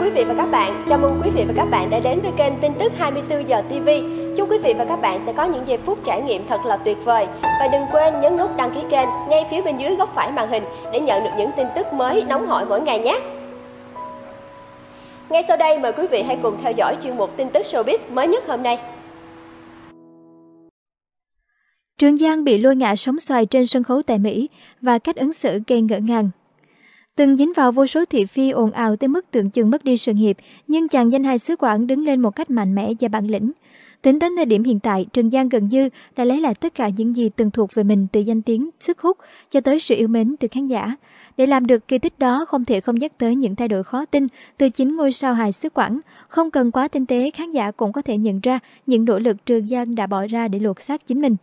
quý vị và các bạn. Chào mừng quý vị và các bạn đã đến với kênh tin tức 24 giờ TV. Chúc quý vị và các bạn sẽ có những giây phút trải nghiệm thật là tuyệt vời. Và đừng quên nhấn nút đăng ký kênh ngay phía bên dưới góc phải màn hình để nhận được những tin tức mới nóng hổi mỗi ngày nhé. Ngay sau đây mời quý vị hãy cùng theo dõi chuyên mục tin tức showbiz mới nhất hôm nay. Trường Giang bị lôi ngã sóng xoài trên sân khấu tại Mỹ và cách ứng xử gây ngỡ ngàng Từng dính vào vô số thị phi ồn ào tới mức tưởng chừng mất đi sự nghiệp, nhưng chàng danh hài xứ Quảng đứng lên một cách mạnh mẽ và bản lĩnh. Tính đến thời điểm hiện tại, Trần Giang gần như đã lấy lại tất cả những gì từng thuộc về mình từ danh tiếng, sức hút cho tới sự yêu mến từ khán giả. Để làm được kỳ tích đó không thể không nhắc tới những thay đổi khó tin từ chính ngôi sao hài xứ Quảng. Không cần quá tinh tế, khán giả cũng có thể nhận ra những nỗ lực Trường Giang đã bỏ ra để lột xác chính mình.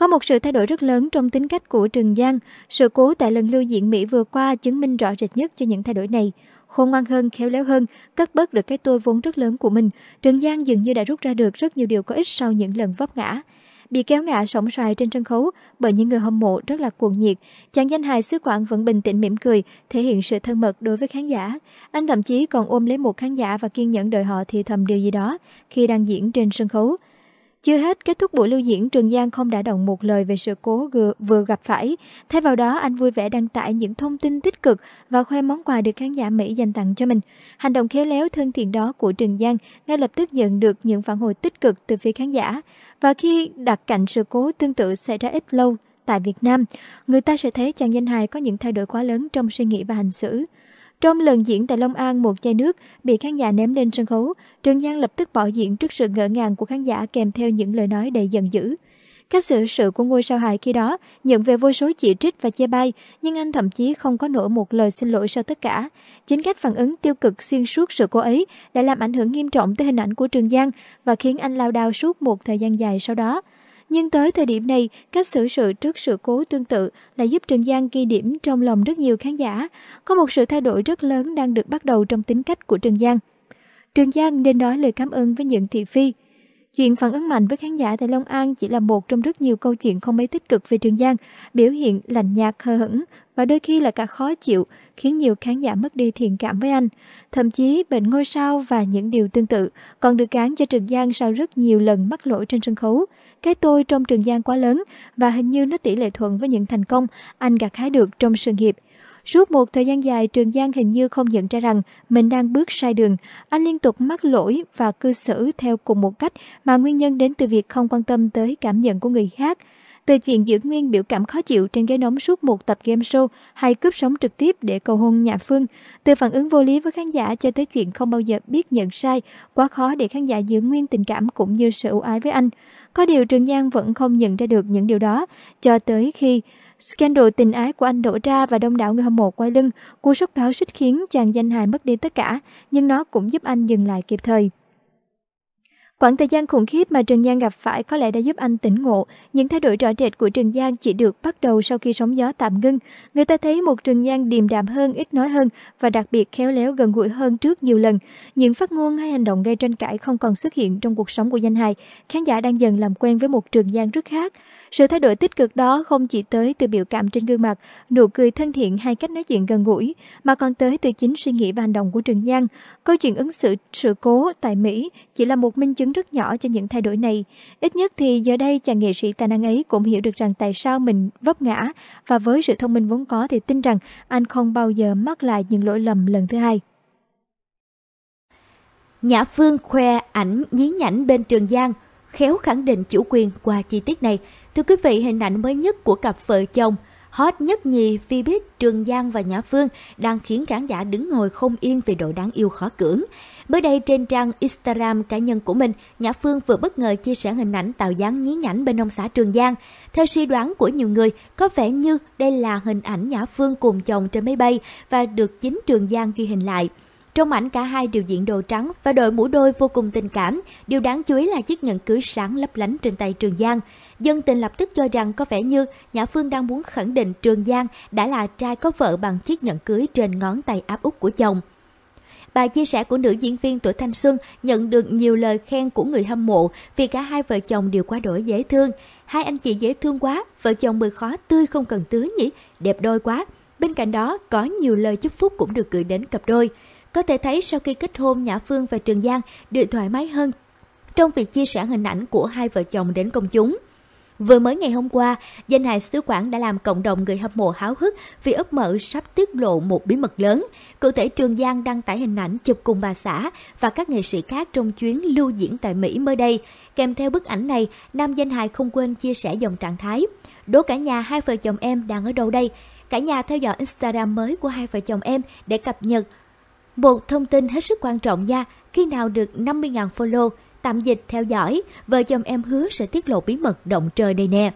Có một sự thay đổi rất lớn trong tính cách của Trường Giang. Sự cố tại lần lưu diễn Mỹ vừa qua chứng minh rõ rệt nhất cho những thay đổi này. Khôn ngoan hơn, khéo léo hơn, cất bớt được cái tôi vốn rất lớn của mình. Trường Giang dường như đã rút ra được rất nhiều điều có ích sau những lần vấp ngã bị kéo ngã sổng xoài trên sân khấu bởi những người hâm mộ rất là cuồng nhiệt. Chàng danh hài xứ Quảng vẫn bình tĩnh mỉm cười, thể hiện sự thân mật đối với khán giả. Anh thậm chí còn ôm lấy một khán giả và kiên nhẫn đợi họ thì thầm điều gì đó khi đang diễn trên sân khấu. Chưa hết, kết thúc buổi lưu diễn, Trường Giang không đã động một lời về sự cố vừa gặp phải. Thay vào đó, anh vui vẻ đăng tải những thông tin tích cực và khoe món quà được khán giả Mỹ dành tặng cho mình. Hành động khéo léo thân thiện đó của Trường Giang ngay lập tức nhận được những phản hồi tích cực từ phía khán giả. Và khi đặt cạnh sự cố tương tự xảy ra ít lâu tại Việt Nam, người ta sẽ thấy chàng danh hài có những thay đổi quá lớn trong suy nghĩ và hành xử. Trong lần diễn tại Long An một chai nước bị khán giả ném lên sân khấu, Trường Giang lập tức bỏ diễn trước sự ngỡ ngàng của khán giả kèm theo những lời nói đầy giận dữ. Các sự sự của ngôi sao hài khi đó nhận về vô số chỉ trích và chê bai, nhưng anh thậm chí không có nổi một lời xin lỗi sau tất cả. Chính cách phản ứng tiêu cực xuyên suốt sự cô ấy đã làm ảnh hưởng nghiêm trọng tới hình ảnh của Trường Giang và khiến anh lao đao suốt một thời gian dài sau đó. Nhưng tới thời điểm này, cách xử sự trước sự cố tương tự là giúp Trần Giang ghi điểm trong lòng rất nhiều khán giả. Có một sự thay đổi rất lớn đang được bắt đầu trong tính cách của Trần Giang. Trần Giang nên nói lời cảm ơn với những thị phi, Chuyện phản ứng mạnh với khán giả tại Long An chỉ là một trong rất nhiều câu chuyện không mấy tích cực về Trường Giang, biểu hiện lạnh nhạt hờ hững và đôi khi là cả khó chịu, khiến nhiều khán giả mất đi thiện cảm với anh. Thậm chí bệnh ngôi sao và những điều tương tự còn được gán cho Trường Giang sau rất nhiều lần mắc lỗi trên sân khấu. Cái tôi trong Trường Giang quá lớn và hình như nó tỷ lệ thuận với những thành công anh gặt hái được trong sự nghiệp. Suốt một thời gian dài, Trường Giang hình như không nhận ra rằng mình đang bước sai đường. Anh liên tục mắc lỗi và cư xử theo cùng một cách mà nguyên nhân đến từ việc không quan tâm tới cảm nhận của người khác. Từ chuyện giữ nguyên biểu cảm khó chịu trên ghế nóng suốt một tập game show hay cướp sống trực tiếp để cầu hôn nhà Phương, từ phản ứng vô lý với khán giả cho tới chuyện không bao giờ biết nhận sai, quá khó để khán giả giữ nguyên tình cảm cũng như sự ưu ái với anh. Có điều Trường Giang vẫn không nhận ra được những điều đó, cho tới khi Scandal tình ái của anh đổ ra và đông đảo người hâm mộ quay lưng. Cú sốc đó suýt khiến chàng danh hài mất đi tất cả, nhưng nó cũng giúp anh dừng lại kịp thời. Quãng thời gian khủng khiếp mà Trần Giang gặp phải có lẽ đã giúp anh tỉnh ngộ. Những thay đổi rõ rệt của Trần Giang chỉ được bắt đầu sau khi sóng gió tạm ngưng. Người ta thấy một Trần Giang điềm đạm hơn, ít nói hơn và đặc biệt khéo léo gần gũi hơn trước nhiều lần. Những phát ngôn hay hành động gây tranh cãi không còn xuất hiện trong cuộc sống của danh hài. Khán giả đang dần làm quen với một Trần Giang rất khác. Sự thay đổi tích cực đó không chỉ tới từ biểu cảm trên gương mặt, nụ cười thân thiện hay cách nói chuyện gần gũi, mà còn tới từ chính suy nghĩ và hành động của Trần Giang. Câu chuyện ứng xử sự cố tại Mỹ chỉ là một minh chứng ứng rất nhỏ cho những thay đổi này. Ít nhất thì giờ đây chàng nghệ sĩ tài năng ấy cũng hiểu được rằng tại sao mình vấp ngã và với sự thông minh vốn có thì tin rằng anh không bao giờ mắc lại những lỗi lầm lần thứ hai. Nhã Phương khoe ảnh nhí nhảnh bên Trường Giang, khéo khẳng định chủ quyền qua chi tiết này. Thưa quý vị, hình ảnh mới nhất của cặp vợ chồng – Hot nhất nhì vì Bích, Trường Giang và Nhã Phương đang khiến khán giả đứng ngồi không yên vì độ đáng yêu khó cưỡng. Mới đây trên trang Instagram cá nhân của mình, Nhã Phương vừa bất ngờ chia sẻ hình ảnh tạo dáng nhí nhảnh bên ông xã Trường Giang. Theo suy đoán của nhiều người, có vẻ như đây là hình ảnh Nhã Phương cùng chồng trên máy bay và được chính Trường Giang ghi hình lại. Trong ảnh cả hai đều diện đồ trắng và đội mũ đôi vô cùng tình cảm. Điều đáng chú ý là chiếc nhẫn cưới sáng lấp lánh trên tay Trường Giang. Dân tình lập tức cho rằng có vẻ như Nhã Phương đang muốn khẳng định Trường Giang đã là trai có vợ bằng chiếc nhẫn cưới trên ngón tay áp út của chồng. Bài chia sẻ của nữ diễn viên tuổi thanh xuân nhận được nhiều lời khen của người hâm mộ vì cả hai vợ chồng đều quá đổi dễ thương. Hai anh chị dễ thương quá, vợ chồng mười khó tươi không cần tưới nhỉ, đẹp đôi quá. Bên cạnh đó, có nhiều lời chúc phúc cũng được gửi đến cặp đôi. Có thể thấy sau khi kết hôn Nhã Phương và Trường Giang đều thoải mái hơn trong việc chia sẻ hình ảnh của hai vợ chồng đến công chúng. Vừa mới ngày hôm qua, danh hài xứ quảng đã làm cộng đồng người hâm mộ háo hức vì ấp mở sắp tiết lộ một bí mật lớn. Cụ thể Trường Giang đăng tải hình ảnh chụp cùng bà xã và các nghệ sĩ khác trong chuyến lưu diễn tại Mỹ mới đây. Kèm theo bức ảnh này, nam danh hài không quên chia sẻ dòng trạng thái. Đố cả nhà hai vợ chồng em đang ở đâu đây? Cả nhà theo dõi Instagram mới của hai vợ chồng em để cập nhật một thông tin hết sức quan trọng nha, khi nào được 50.000 follow, tạm dịch theo dõi, vợ chồng em hứa sẽ tiết lộ bí mật động trời đây nè.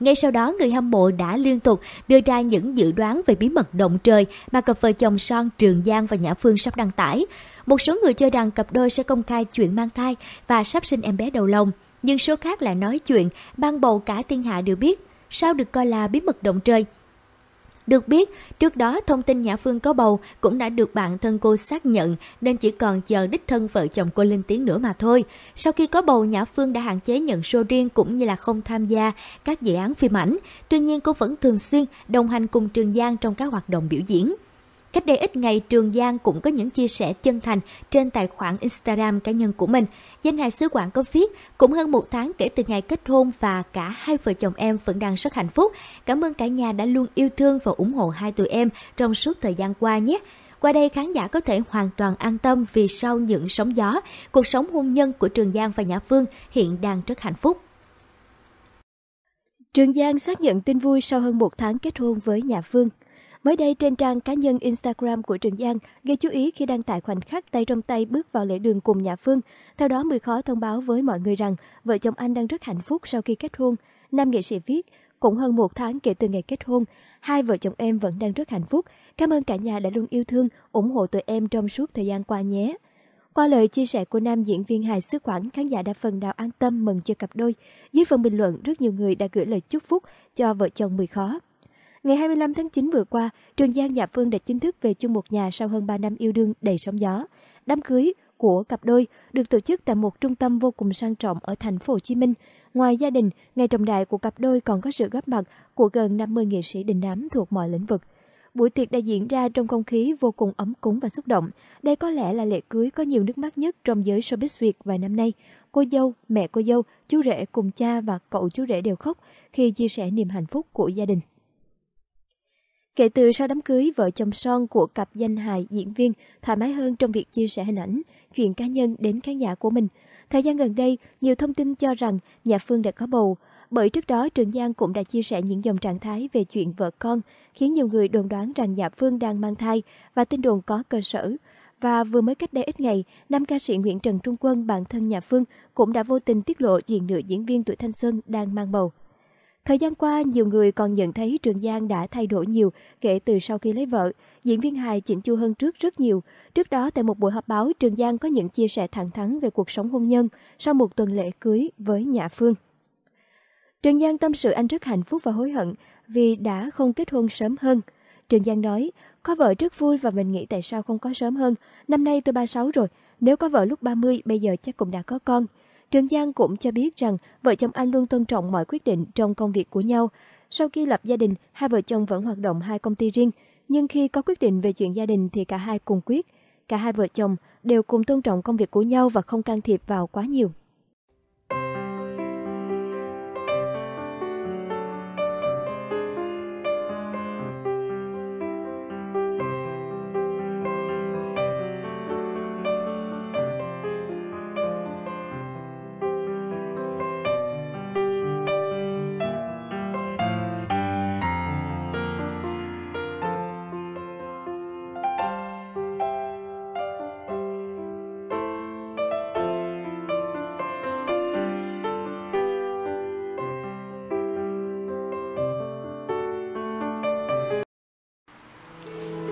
Ngay sau đó, người hâm mộ đã liên tục đưa ra những dự đoán về bí mật động trời mà cặp vợ chồng Son Trường Giang và Nhã Phương sắp đăng tải. Một số người cho rằng cặp đôi sẽ công khai chuyện mang thai và sắp sinh em bé đầu lòng, nhưng số khác lại nói chuyện ban bầu cả thiên hạ đều biết, sao được coi là bí mật động trời. Được biết, trước đó thông tin Nhã Phương có bầu cũng đã được bạn thân cô xác nhận nên chỉ còn chờ đích thân vợ chồng cô lên tiếng nữa mà thôi. Sau khi có bầu, Nhã Phương đã hạn chế nhận show riêng cũng như là không tham gia các dự án phim ảnh. Tuy nhiên, cô vẫn thường xuyên đồng hành cùng Trường Giang trong các hoạt động biểu diễn. Cách đây ít ngày, Trường Giang cũng có những chia sẻ chân thành trên tài khoản Instagram cá nhân của mình. Danh hài sứ quản có viết, cũng hơn một tháng kể từ ngày kết hôn và cả hai vợ chồng em vẫn đang rất hạnh phúc. Cảm ơn cả nhà đã luôn yêu thương và ủng hộ hai tụi em trong suốt thời gian qua nhé. Qua đây khán giả có thể hoàn toàn an tâm vì sau những sóng gió, cuộc sống hôn nhân của Trường Giang và Nhã Phương hiện đang rất hạnh phúc. Trường Giang xác nhận tin vui sau hơn một tháng kết hôn với Nhã Phương. Mới đây trên trang cá nhân Instagram của Trường Giang gây chú ý khi đăng tải khoảnh khắc tay trong tay bước vào lễ đường cùng nhà Phương. Theo đó, Mười Khó thông báo với mọi người rằng vợ chồng anh đang rất hạnh phúc sau khi kết hôn. Nam nghệ sĩ viết, cũng hơn một tháng kể từ ngày kết hôn, hai vợ chồng em vẫn đang rất hạnh phúc. Cảm ơn cả nhà đã luôn yêu thương, ủng hộ tụi em trong suốt thời gian qua nhé. Qua lời chia sẻ của nam diễn viên hài xứ Quảng, khán giả đã phần nào an tâm mừng cho cặp đôi. Dưới phần bình luận, rất nhiều người đã gửi lời chúc phúc cho vợ chồng mười khó. Ngày 25 tháng 9 vừa qua, Trường Giang Nhạ Phương đã chính thức về chung một nhà sau hơn 3 năm yêu đương đầy sóng gió. Đám cưới của cặp đôi được tổ chức tại một trung tâm vô cùng sang trọng ở thành phố Hồ Chí Minh. Ngoài gia đình, ngày trọng đại của cặp đôi còn có sự góp mặt của gần 50 nghệ sĩ đình đám thuộc mọi lĩnh vực. Buổi tiệc đã diễn ra trong không khí vô cùng ấm cúng và xúc động. Đây có lẽ là lễ cưới có nhiều nước mắt nhất trong giới showbiz Việt vài năm nay. Cô dâu, mẹ cô dâu, chú rể cùng cha và cậu chú rể đều khóc khi chia sẻ niềm hạnh phúc của gia đình. Kể từ sau đám cưới, vợ chồng son của cặp danh hài diễn viên thoải mái hơn trong việc chia sẻ hình ảnh, chuyện cá nhân đến khán giả của mình. Thời gian gần đây, nhiều thông tin cho rằng nhà Phương đã có bầu, bởi trước đó Trường Giang cũng đã chia sẻ những dòng trạng thái về chuyện vợ con, khiến nhiều người đồn đoán rằng nhà Phương đang mang thai và tin đồn có cơ sở. Và vừa mới cách đây ít ngày, nam ca sĩ Nguyễn Trần Trung Quân, bạn thân nhà Phương, cũng đã vô tình tiết lộ chuyện nữ diễn viên tuổi thanh xuân đang mang bầu. Thời gian qua, nhiều người còn nhận thấy Trường Giang đã thay đổi nhiều kể từ sau khi lấy vợ. Diễn viên hài chỉnh chu hơn trước rất nhiều. Trước đó, tại một buổi họp báo, Trường Giang có những chia sẻ thẳng thắn về cuộc sống hôn nhân sau một tuần lễ cưới với Nhã Phương. Trường Giang tâm sự anh rất hạnh phúc và hối hận vì đã không kết hôn sớm hơn. Trường Giang nói, có vợ rất vui và mình nghĩ tại sao không có sớm hơn. Năm nay tôi 36 rồi, nếu có vợ lúc 30 bây giờ chắc cũng đã có con. Trường Giang cũng cho biết rằng vợ chồng anh luôn tôn trọng mọi quyết định trong công việc của nhau. Sau khi lập gia đình, hai vợ chồng vẫn hoạt động hai công ty riêng, nhưng khi có quyết định về chuyện gia đình thì cả hai cùng quyết. Cả hai vợ chồng đều cùng tôn trọng công việc của nhau và không can thiệp vào quá nhiều.